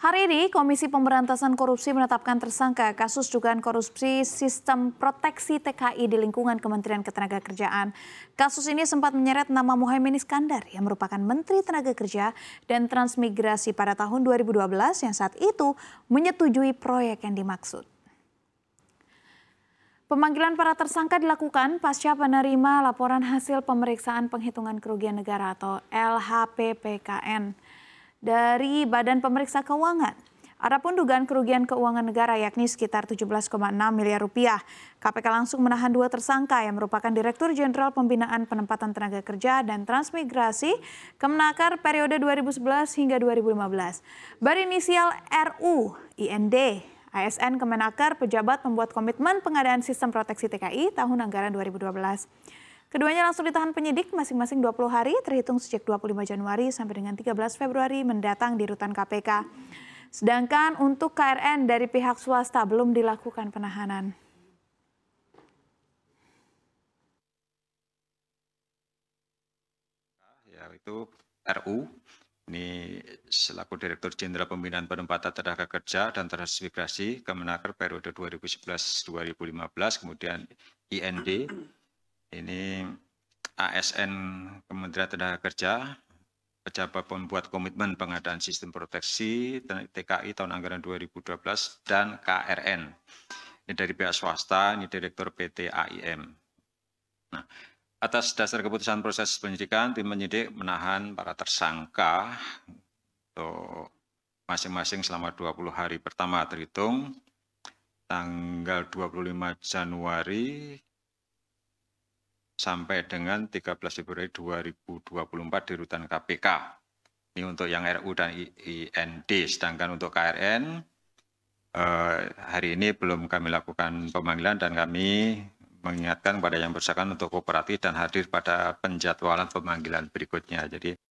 Hari ini Komisi Pemberantasan Korupsi menetapkan tersangka kasus dugaan korupsi sistem proteksi TKI di lingkungan Kementerian Ketenagakerjaan. Kasus ini sempat menyeret nama Muhaimin Iskandar yang merupakan Menteri Tenaga Kerja dan Transmigrasi pada tahun 2012 yang saat itu menyetujui proyek yang dimaksud. Pemanggilan para tersangka dilakukan pasca penerima laporan hasil pemeriksaan penghitungan kerugian negara atau LHPPKN dari Badan Pemeriksa Keuangan. Adapun dugaan kerugian keuangan negara yakni sekitar 17,6 miliar rupiah. KPK langsung menahan dua tersangka yang merupakan Direktur Jenderal Pembinaan Penempatan Tenaga Kerja dan Transmigrasi Kemenakar periode 2011 hingga 2015. Berinisial RU, IND, ASN Kemenaker pejabat membuat komitmen pengadaan sistem proteksi TKI tahun anggaran 2012. Keduanya langsung ditahan penyidik masing-masing 20 hari terhitung sejak 25 Januari sampai dengan 13 Februari mendatang di rutan KPK. Sedangkan untuk KRN dari pihak swasta belum dilakukan penahanan. Ya, itu RU ini selaku Direktur Jenderal Pembinaan Penempatan Tenaga Kerja dan Transmigrasi Kemenaker periode 2011-2015 kemudian IND ini ASN Kementerian Tenaga Kerja, pejabat pembuat komitmen pengadaan sistem proteksi TKI tahun anggaran 2012 dan KRN. Ini dari pihak swasta, ini Direktur PT AIM. Nah, atas dasar keputusan proses penyidikan, tim penyidik menahan para tersangka untuk masing-masing selama 20 hari pertama terhitung tanggal 25 Januari sampai dengan 13 Februari 2024 di rutan KPK. Ini untuk yang RU dan IND, sedangkan untuk KRN eh, hari ini belum kami lakukan pemanggilan dan kami mengingatkan kepada yang bersangkutan untuk kooperatif dan hadir pada penjadwalan pemanggilan berikutnya. Jadi